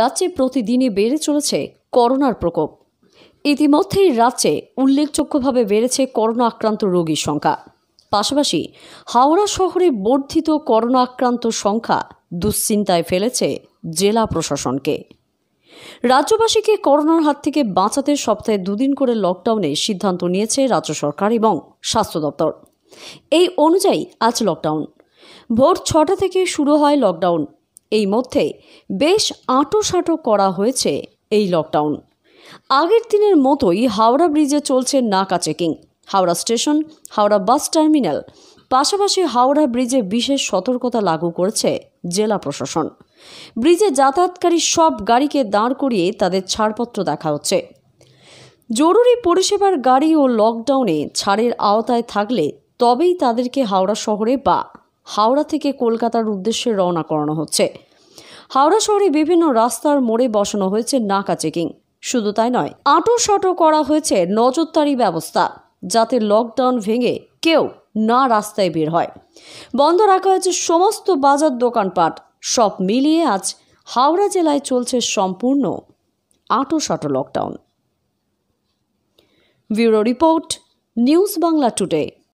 রাজ্যে প্রতিদিনই বেড়ে চলেছে করোনার প্রকোপ ইতিমধ্যেই রাজ্যে উল্লেখযোগ্যভাবে বেড়েছে করোনা আক্রান্ত রোগীর সংখ্যা পাশাপাশি হাওড়া শহরে বর্ধিত করোনা আক্রান্ত সংখ্যা দুশ্চিন্তায় ফেলেছে জেলা প্রশাসনকে রাজ্যবাসীকে করোনার হাত থেকে বাঁচাতে সপ্তাহে দুদিন করে লকডাউনের সিদ্ধান্ত নিয়েছে রাজ্য সরকার এবং স্বাস্থ্য দপ্তর এই অনুযায়ী আজ লকডাউন ভোর ছটা থেকে শুরু হয় লকডাউন এই মধ্যে বেশ আঁটোসাঁটো করা হয়েছে এই লকডাউন আগের দিনের মতোই হাওড়া ব্রিজে চলছে নাকা checking Howrah station Howrah bus terminal পাশাপাশি হাওড়া ব্রিজে বিশেষ সতর্কতা লাগু করেছে জেলা প্রশাসন ব্রিজে যাতায়াতকারী সব গাড়িকে দাঁড় করিয়ে তাদের ছাড়পত্র দেখা হচ্ছে জরুরি পরিষেবার গাড়ি ও লকডাউনে ছাড়ের আওতায় থাকলে তবেই তাদেরকে হাওড়া শহরে বা হাওড়া থেকে কলকাতার উদ্দেশ্যে রওনা করানো হচ্ছে হাওড়া শহরে বিভিন্ন রাস্তার মোড়ে বসানো হয়েছে নাকা চেকিং শুধু তাই নয় আটো সাঁটো করা হয়েছে নজরদারি ব্যবস্থা যাতে লকডাউন ভেঙে কেউ না রাস্তায় বের হয় বন্ধ রাখা হয়েছে সমস্ত বাজার দোকানপাট সব মিলিয়ে আজ হাওড়া জেলায় চলছে সম্পূর্ণ আঁটো সাঁটো lockdown bureau report news Bangla today